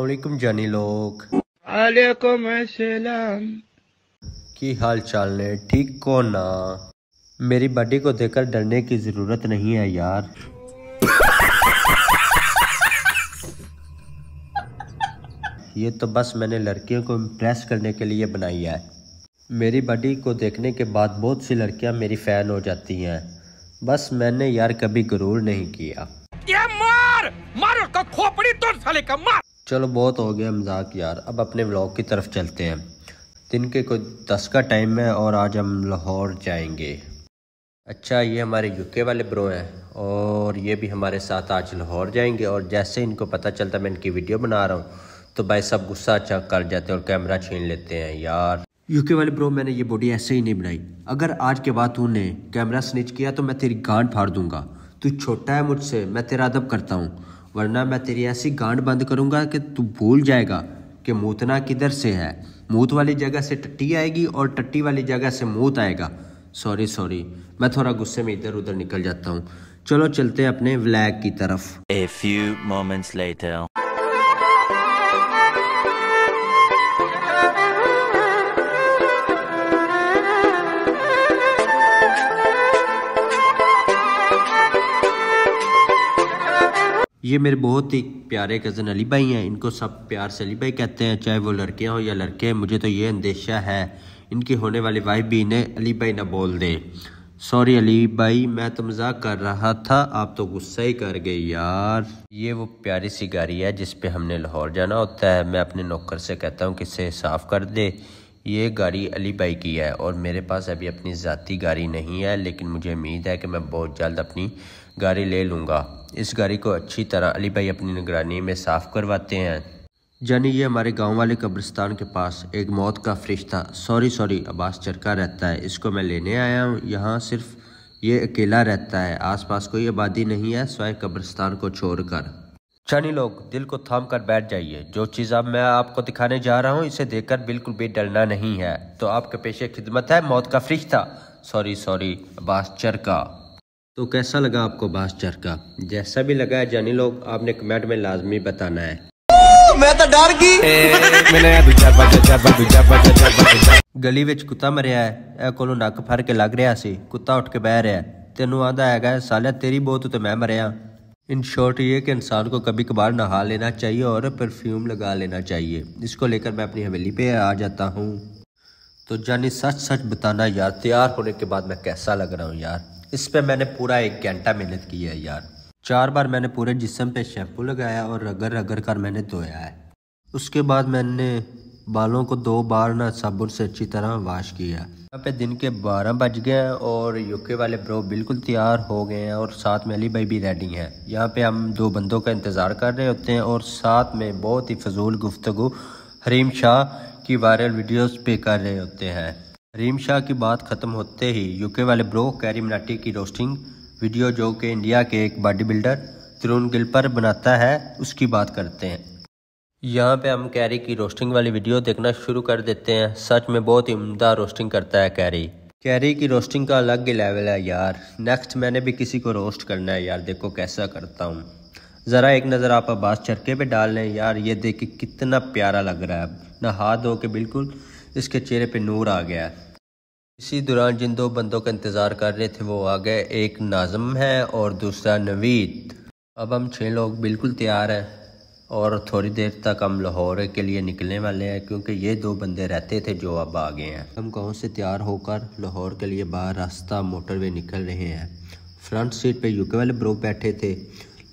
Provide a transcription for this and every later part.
अलकुम जानी लोग वालेकुम अस्सलाम की हाल चाल ने ठीक को ना मेरी बॉडी को देखकर डरने की ज़रूरत नहीं है यार ये तो बस मैंने लड़कियों को इम्प्रेस करने के लिए बनाई है मेरी बॉडी को देखने के बाद बहुत सी लड़कियां मेरी फ़ैन हो जाती हैं बस मैंने यार कभी गुरूर नहीं किया ये मार मार का खोपड़ी तोड़ साले का मार चलो बहुत हो गया मजाक यार अब अपने ब्लॉग की तरफ चलते हैं दिन के कुछ दस का टाइम है और आज हम लाहौर जाएंगे अच्छा ये हमारे यूके वाले ब्रो हैं और ये भी हमारे साथ आज लाहौर जाएंगे और जैसे इनको पता चलता मैं इनकी वीडियो बना रहा हूँ तो भाई सब गुस्सा अच्छा कर जाते हैं और कैमरा छीन लेते हैं यार यूके वाले ब्रो मैंने ये बॉडी ऐसे ही नहीं बनाई अगर आज के बाद तूने कैमरा स्निच किया तो मैं तेरी गांड फाड़ दूंगा तू छोटा है मुझसे मैं तेरा अदब करता हूँ वरना मैं तेरी ऐसी गांड बंद करूँगा कि तू भूल जाएगा कि मूतना किधर से है मूत वाली जगह से टट्टी आएगी और टट्टी वाली जगह से मूत आएगा सॉरी सॉरी मैं थोड़ा गुस्से में इधर उधर निकल जाता हूँ चलो चलते अपने व्लैग की तरफ A few moments later. ये मेरे बहुत ही प्यारे कज़न अली भाई हैं इनको सब प्यार से अली भाई कहते हैं चाहे वो लड़कियाँ हो या लड़के मुझे तो ये अंदेशा है इनके होने वाले वाइफ भी इन्हें अली भाई ना बोल दें सॉरी अली भाई मैं तो मजाक कर रहा था आप तो गुस्सा ही कर गए यार ये वो प्यारी सी गाड़ी है जिसपे हमने लाहौर जाना होता है मैं अपने नौकर से कहता हूँ कि इसे साफ़ कर दे ये गाड़ी अली भाई की है और मेरे पास अभी अपनी ज़ाती गाड़ी नहीं है लेकिन मुझे उम्मीद है कि मैं बहुत जल्द अपनी गाड़ी ले लूँगा इस गाड़ी को अच्छी तरह अली भाई अपनी निगरानी में साफ़ करवाते हैं यानी ये हमारे गांव वाले कब्रिस्तान के पास एक मौत का फरिश्ता सॉरी सॉरी अब्बास चरका रहता है इसको मैं लेने आया हूँ यहाँ सिर्फ ये अकेला रहता है आस कोई आबादी नहीं है स्वयं कब्रिस्तान को छोड़ चनी लोग दिल को थाम कर बैठ जाइए जो चीज़ अब मैं आपको दिखाने जा रहा हूँ इसे देखकर बिल्कुल भी डरना नहीं है तो आपके पेशे खिदमत है मौत का फरिश्ता सॉरी सॉरी बास चरका तो कैसा लगा आपको बास चरका जैसा भी लगा है जानी लोग आपने कमेंट में लाजमी बताना है तो गली तो कुत्ता मरिया है ਵਿੱਚ ਕੁੱਤਾ ਮਰਿਆ ਹੈ ਇਹ ਕੋਲੋਂ ਨੱਕ ਫੜ ਕੇ ਲੱਗ ਰਿਹਾ ਸੀ ਕੁੱਤਾ ਉੱਠ ਕੇ ਬਹਿ ਰਿਹਾ ਤੈਨੂੰ ਆਂਦਾ ਹੈਗਾ ਸਾਲਿਆ ਤੇਰੀ ਬੋਤ इन शॉर्ट ये कि इंसान को कभी कभार नहा लेना चाहिए और परफ्यूम लगा लेना चाहिए इसको लेकर मैं अपनी हवेली पे आ जाता हूँ तो जानी सच सच बताना यार तैयार होने के बाद मैं कैसा लग रहा हूँ यार इस पर मैंने पूरा एक घंटा मेहनत की है यार चार बार मैंने पूरे जिसम पे शैम्पू लगाया और रगर रगड़ कर मैंने धोया है उसके बाद मैंने बालों को दो बार ना साबुन से अच्छी तरह वाश किया यहाँ पे दिन के बारह बज गए हैं और यूके वाले ब्रो बिल्कुल तैयार हो गए हैं और साथ में अली भाई भी रेडी हैं यहाँ पे हम दो बंदों का इंतज़ार कर रहे होते हैं और साथ में बहुत ही फजूल गुफ्तु हरीम शाह की वायरल वीडियोस पे कर रहे होते हैं हरीम शाह की बात ख़त्म होते ही यूके वाले ब्रो कैरी मनाटी की रोस्टिंग वीडियो जो कि इंडिया के एक बॉडी बिल्डर तरुण गिल पर बनाता है उसकी बात करते हैं यहाँ पे हम कैरी की रोस्टिंग वाली वीडियो देखना शुरू कर देते हैं सच में बहुत ही उमदा रोस्टिंग करता है कैरी कैरी की रोस्टिंग का अलग ही लेवल है यार नेक्स्ट मैंने भी किसी को रोस्ट करना है यार देखो कैसा करता हूँ ज़रा एक नज़र आप अब्बास चरके पे डाल लें यार ये देखे कितना प्यारा लग रहा है ना हाथ धो के बिल्कुल इसके चेहरे पे नूर आ गया है इसी दौरान जिन दो बंदों का इंतज़ार कर रहे थे वो आ गए एक नाजम है और दूसरा नवीद अब हम छः लोग बिल्कुल तैयार हैं और थोड़ी देर तक हम लाहौर के लिए निकलने वाले हैं क्योंकि ये दो बंदे रहते थे जो अब आ गए हैं हम गाँव से तैयार होकर लाहौर के लिए बाहर रास्ता मोटरवे निकल रहे हैं फ्रंट सीट पे यूके वाले ब्रो बैठे थे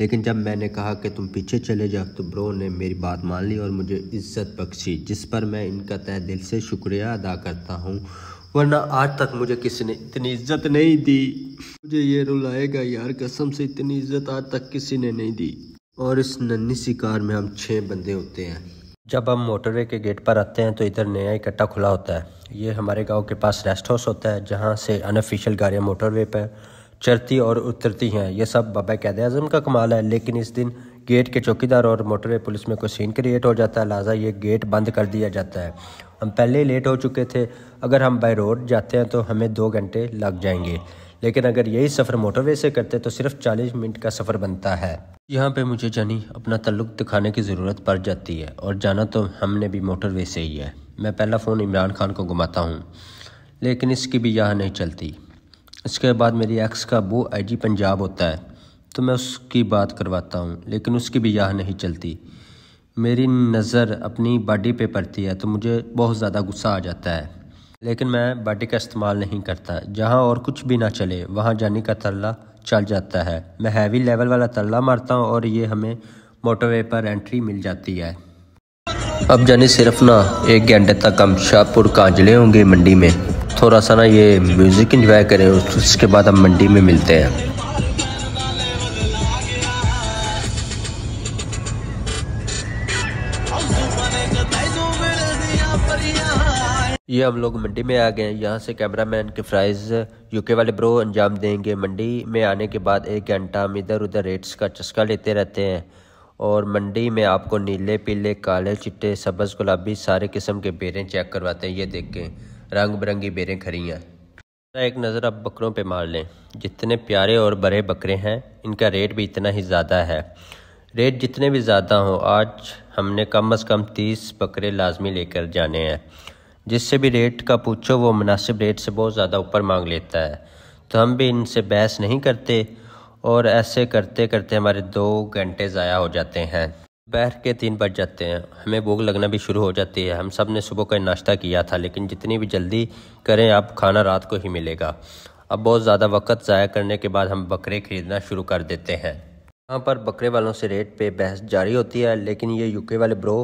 लेकिन जब मैंने कहा कि तुम पीछे चले जाओ तो ब्रो ने मेरी बात मान ली और मुझे इज्जत बख्शी जिस पर मैं इनका तय दिल से शुक्रिया अदा करता हूँ वरना आज तक मुझे किसी ने इतनी इज्जत नहीं दी मुझे ये रुलाएगा यार कसम से इतनी इज्जत आज तक किसी ने नहीं दी और इस नन्ही सी कार में हम छः बंदे होते हैं जब हम मोटरवे के गेट पर आते हैं तो इधर नया इकट्ठा खुला होता है ये हमारे गांव के पास रेस्ट हाउस होता है जहां से अनऑफिशियल गाड़ियां मोटरवे पर चढ़ती और उतरती हैं यह सब बाबा कैद आजम का कमाल है लेकिन इस दिन गेट के चौकीदार और मोटरवे पुलिस में कोई सीन क्रिएट हो जाता है लिहाजा ये गेट बंद कर दिया जाता है हम पहले ही लेट हो चुके थे अगर हम बाई रोड जाते हैं तो हमें दो घंटे लग जाएंगे लेकिन अगर यही सफ़र मोटरवे से करते तो सिर्फ चालीस मिनट का सफ़र बनता है यहाँ पे मुझे जानी अपना तल्लुक दिखाने की ज़रूरत पड़ जाती है और जाना तो हमने भी मोटरवे से ही है मैं पहला फ़ोन इमरान खान को घुमाता हूँ लेकिन इसकी भी यहाँ नहीं चलती इसके बाद मेरी एक्स का वो आई पंजाब होता है तो मैं उसकी बात करवाता हूँ लेकिन उसकी भी यहाँ नहीं चलती मेरी नज़र अपनी बॉडी पे पड़ती है तो मुझे बहुत ज़्यादा गुस्सा आ जाता है लेकिन मैं बाटी का इस्तेमाल नहीं करता जहाँ और कुछ भी ना चले वहाँ जाने का तरला चल जाता है मैं हैवी लेवल वाला तरला मारता हूँ और ये हमें मोटरवे पर एंट्री मिल जाती है अब जाने सिर्फ ना एक घंटे तक हम शाहपुर कांजले होंगे मंडी में थोड़ा सा ना ये म्यूज़िक इंजॉय करें उसके बाद हम मंडी में मिलते हैं ये हाँ, हम लोग मंडी में आ गए हैं यहाँ से कैमरा मैन के फ़्राइज़ यूके वाले ब्रो अंजाम देंगे मंडी में आने के बाद एक घंटा हम इधर उधर रेट्स का चस्का लेते रहते हैं और मंडी में आपको नीले पीले काले चिट्टे सब्ज़ गुलाबी सारे किस्म के बेरें चेक करवाते हैं ये देखें रंग बिरंगी बेरें खरी हैं एक नज़र आप बकरों पर मार लें जितने प्यारे और बड़े बकरे हैं इनका रेट भी इतना ही ज़्यादा है रेट जितने भी ज़्यादा हों आज हमने कम अज़ कम तीस बकरे लाजमी लेकर जाने हैं जिससे भी रेट का पूछो वो मुनासिब रेट से बहुत ज़्यादा ऊपर मांग लेता है तो हम भी इनसे बहस नहीं करते और ऐसे करते करते हमारे दो घंटे ज़ाया हो जाते हैं दोपहर के तीन बज जाते हैं हमें भूख लगना भी शुरू हो जाती है हम सब ने सुबह का नाश्ता किया था लेकिन जितनी भी जल्दी करें आप खाना रात को ही मिलेगा अब बहुत ज़्यादा वक्त ज़ाया करने के बाद हम बकरे ख़रीदना शुरू कर देते हैं यहाँ पर बकरे वालों से रेट पे बहस जारी होती है लेकिन ये यूके वाले ब्रो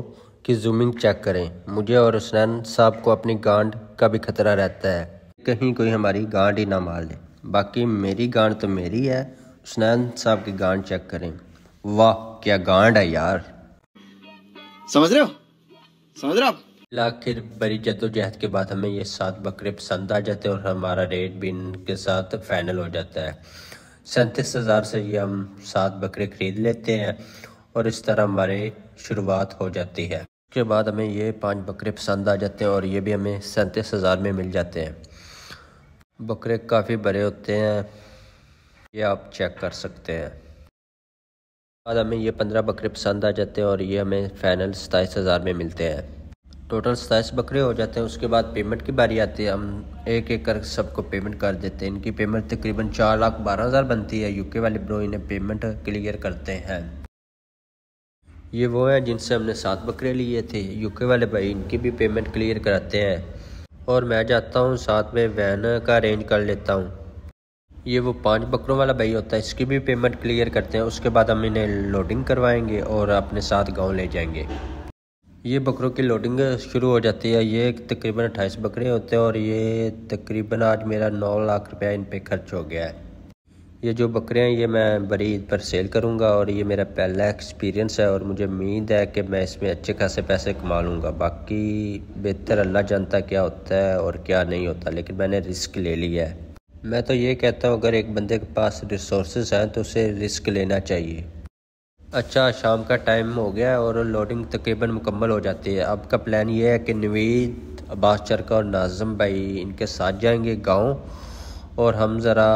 की जूमिंग चेक करें मुझे और हुसनैन साहब को अपनी गांड का भी खतरा रहता है कहीं कोई हमारी गांड ही ना मार ले बाकी मेरी गांड तो मेरी है हुसनैन साहब की गांड चेक करें वाह क्या गांड है यार समझ रहे हो समझ रहे हो आखिर बड़ी जदोजहद के बाद हमें ये सात बकरे पसंद आ जाते हैं और हमारा रेट भी इनके साथ फाइनल हो जाता है सैंतीस हज़ार से ये हम सात बकरे ख़रीद लेते हैं और इस तरह हमारे शुरुआत हो जाती है उसके बाद हमें ये पांच बकरे पसंद आ जाते हैं और ये भी हमें सैंतीस हज़ार में मिल जाते हैं बकरे काफ़ी बड़े होते हैं ये आप चेक कर सकते हैं बाद हमें ये पंद्रह बकरे पसंद आ जाते हैं और ये हमें फाइनल सताईस हज़ार में मिलते हैं टोटल सताईस बकरे हो जाते हैं उसके बाद पेमेंट की बारी आती है हम एक एक कर सबको पेमेंट कर देते हैं इनकी पेमेंट तकरीबन चार लाख बारह हज़ार बनती है यूके वाले ब्रो इन्हें पेमेंट क्लियर करते हैं ये वो हैं जिनसे हमने सात बकरे लिए थे यूके वाले भाई इनकी भी पेमेंट क्लियर कराते हैं और मैं जाता हूँ साथ में वैन का अरेंज कर लेता हूँ ये वो पांच बकरों वाला भाई होता है इसकी भी पेमेंट क्लियर करते हैं उसके बाद हम इन्हें लोडिंग करवाएंगे और अपने साथ गांव ले जाएंगे ये बकरों की लोडिंग शुरू हो जाती है ये तकरीबन अट्ठाईस बकरे होते हैं और ये तकरीबन आज मेरा नौ लाख रुपया इन पर खर्च हो गया है ये जो बकरियाँ हैं ये मैं बड़ी ईद पर सेल करूँगा और ये मेरा पहला एक्सपीरियंस है और मुझे उम्मीद है कि मैं इसमें अच्छे खासे पैसे कमा लूँगा बाकी बेहतर अल्लाह जानता क्या होता है और क्या नहीं होता लेकिन मैंने रिस्क ले लिया है मैं तो ये कहता हूँ अगर एक बंदे के पास रिसोर्स हैं तो उसे रिस्क लेना चाहिए अच्छा शाम का टाइम हो गया है और लोडिंग तकरीबन मुकम्मल हो जाती है अब का प्लान ये है कि नवीद अब्बास चरका और नाजम भाई इनके साथ जाएंगे गाँव और हम ज़रा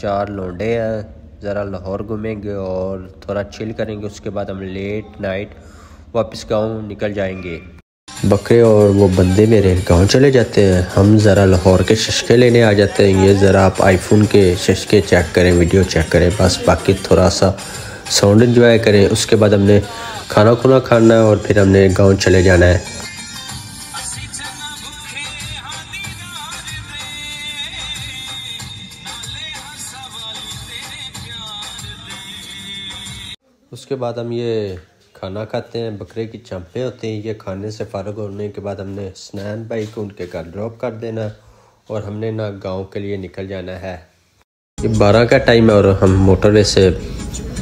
चार लौंडे हैं ज़रा लाहौर घूमेंगे और थोड़ा चिल करेंगे उसके बाद हम लेट नाइट वापस गाँव निकल जाएंगे बकरे और वो बंदे मेरे गांव चले जाते हैं हम ज़रा लाहौर के शशके लेने आ जाते हैं ये ज़रा आप आईफोन के शशके चेक करें वीडियो चेक करें बस बाकी थोड़ा सा साउंड इन्जॉय करें उसके बाद हमने खाना खुना खाना है और फिर हमने गांव चले जाना है उसके बाद हम ये खाना खाते हैं बकरे की चंपें होती हैं ये खाने से फ़ारग होने के बाद हमने स्नैन भाई को उनके घर ड्रॉप कर देना और हमने ना गांव के लिए निकल जाना है ये बारह का टाइम है और हम मोटरवे से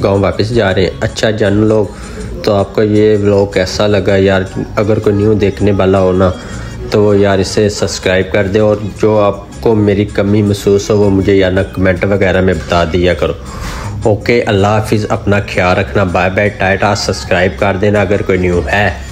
गांव वापस जा रहे हैं अच्छा जान लोग तो आपको ये ब्लॉग कैसा लगा यार अगर कोई न्यू देखने वाला हो ना तो यार इसे सब्सक्राइब कर दे और जो आपको मेरी कमी महसूस हो वो मुझे यार ना कमेंट वगैरह में बता दिया करो ओके अल्लाह हाफिज़ अपना ख्याल रखना बाय बाय टाटा सब्सक्राइब कर देना अगर कोई न्यू है